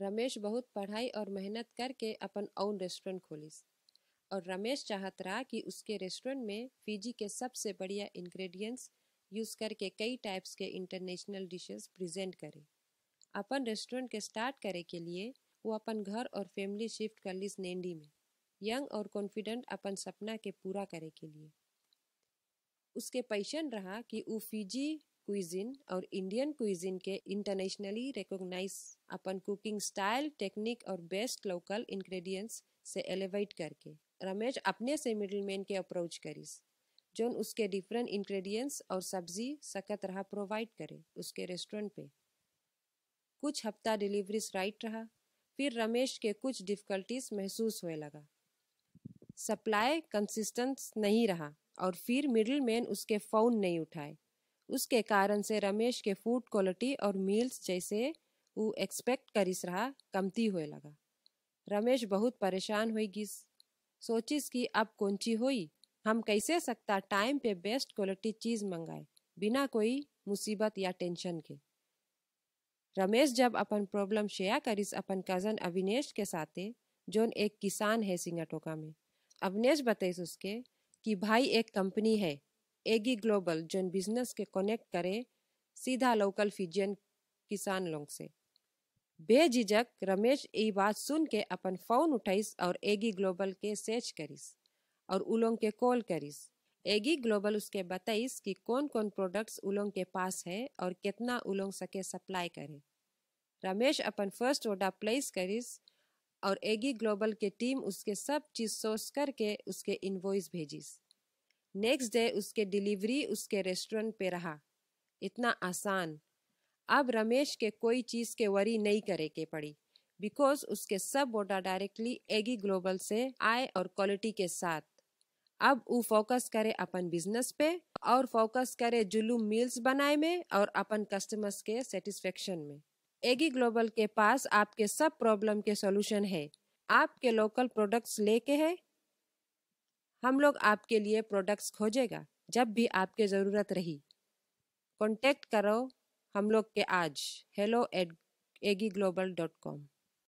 रमेश बहुत पढ़ाई और मेहनत करके अपन ओन रेस्टोरेंट खोलिस और रमेश चाहत रहा कि उसके रेस्टोरेंट में फिजी के सबसे बढ़िया इंग्रेडिएंट्स यूज करके कई टाइप्स के इंटरनेशनल डिशेस प्रेजेंट करे अपन रेस्टोरेंट के स्टार्ट करे के लिए वो अपन घर और फैमिली शिफ्ट कर लीस नेंडी में यंग और कॉन्फिडेंट अपन सपना के पूरा करे के लिए उसके पैशन रहा कि वो फिजी क्विजिन और इंडियन क्विजिन के इंटरनेशनली रिकोगनाइज अपन कुकिंग स्टाइल टेक्निक और बेस्ट लोकल इंग्रेडिएंट्स से एलिवेट करके रमेश अपने से मिडलमैन के अप्रोच करीस जोन उसके डिफरेंट इंग्रेडिएंट्स और सब्जी सकत रहा प्रोवाइड करे उसके रेस्टोरेंट पे कुछ हफ्ता डिलीवरीज राइट रहा फिर रमेश के कुछ डिफिकल्टीज महसूस होने लगा सप्लाई कंसिस्टेंस नहीं रहा और फिर मिडिल मैन उसके फ़ोन नहीं उठाए उसके कारण से रमेश के फूड क्वालिटी और मील्स जैसे वो एक्सपेक्ट करिस रहा कमती हुए लगा रमेश बहुत परेशान हुई गिस सोचिस कि अब कौनची हुई हम कैसे सकता टाइम पे बेस्ट क्वालिटी चीज़ मंगाए बिना कोई मुसीबत या टेंशन के रमेश जब अपन प्रॉब्लम शेयर करिस अपन कज़न अविनेश के साथे जोन एक किसान है सिंगाटोका में अविनेश बताइस उसके कि भाई एक कंपनी है एगी ग्लोबल जो बिजनेस के कनेक्ट करे सीधा लोकल फिजियन किसान लोग से बेझिझक रमेश ये बात सुन के अपन फोन उठाइस और एगी ग्लोबल के सेच करिस और उलोंग के कॉल करिस एगी ग्लोबल उसके बताइस कि कौन कौन प्रोडक्ट्स उलोंग के पास है और कितना उलोंग सके सप्लाई करे रमेश अपन फर्स्ट ऑर्डर प्लेस करिस और एगी ग्लोबल के टीम उसके सब चीज़ सोच करके उसके इन्वॉइस भेजिस नेक्स्ट डे उसके डिलीवरी उसके रेस्टोरेंट पे रहा इतना आसान अब रमेश के कोई चीज़ के वरी नहीं करे के पड़ी बिकॉज उसके सब ऑर्डर डायरेक्टली एगी ग्लोबल से आए और क्वालिटी के साथ अब वो फोकस करे अपन बिजनेस पे और फोकस करे जुलू मील्स बनाए में और अपन कस्टमर्स के सेटिस्फेक्शन में एगी ग्लोबल के पास आपके सब प्रॉब्लम के सोल्यूशन है आपके लोकल प्रोडक्ट्स लेके है हम लोग आपके लिए प्रोडक्ट्स खोजेगा जब भी आपके ज़रूरत रही कॉन्टेक्ट करो हम लोग के आज हेलो एट एगी ग्लोबल डॉट कॉम